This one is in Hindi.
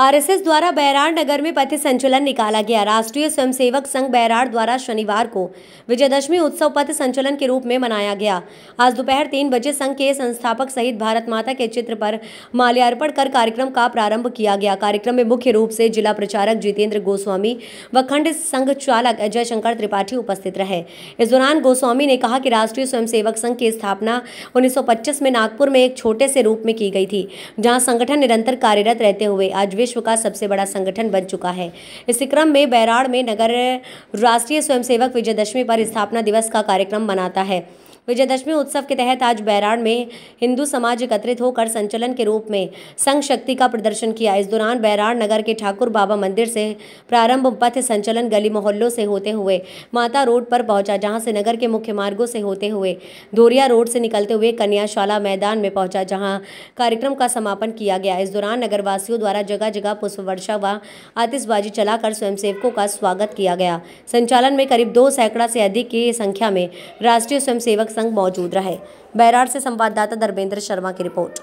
आरएसएस द्वारा बैराड़ नगर में पथ संचलन निकाला गया राष्ट्रीय स्वयंसेवक संघ बैराड़ द्वारा शनिवार को विजयदशमी उत्सव पथ संचलन के रूप में मनाया गया आज दोपहर तीन बजे संघ के संस्थापक सहित भारत माता के चित्र पर माल्यार्पण कर कार्यक्रम का प्रारंभ किया गया कार्यक्रम में मुख्य रूप से जिला प्रचारक जितेंद्र गोस्वामी व खंड संघ चालक अजय शंकर त्रिपाठी उपस्थित रहे इस दौरान गोस्वामी ने कहा कि राष्ट्रीय स्वयंसेवक संघ की स्थापना उन्नीस में नागपुर में एक छोटे से रूप में की गई थी जहाँ संगठन निरंतर कार्यरत रहते हुए आज विश्व विश्व का सबसे बड़ा संगठन बन चुका है इस क्रम में बैराड़ में नगर राष्ट्रीय स्वयंसेवक विजयदशमी पर स्थापना दिवस का कार्यक्रम मनाता है विजयदशमी उत्सव के तहत आज बैराड़ में हिंदू समाज एकत्रित होकर संचलन के रूप में संघ शक्ति का प्रदर्शन किया इस दौरान बैराड़ नगर के ठाकुर बाबा मंदिर से प्रारंभ पथ संचलन गली मोहल्लों से होते हुए माता रोड पर पहुंचा जहां से नगर के मुख्य मार्गो से होते हुए धोरिया रोड से निकलते हुए कन्याशाला मैदान में पहुंचा जहाँ कार्यक्रम का समापन किया गया इस दौरान नगरवासियों द्वारा जगह जगह पुष्प वर्षा व आतिशबाजी चलाकर स्वयंसेवकों का स्वागत किया गया संचालन में करीब दो सैकड़ा से अधिक की संख्या में राष्ट्रीय स्वयंसेवक संघ मौजूद रहे बैराड से संवाददाता धर्मेंद्र शर्मा की रिपोर्ट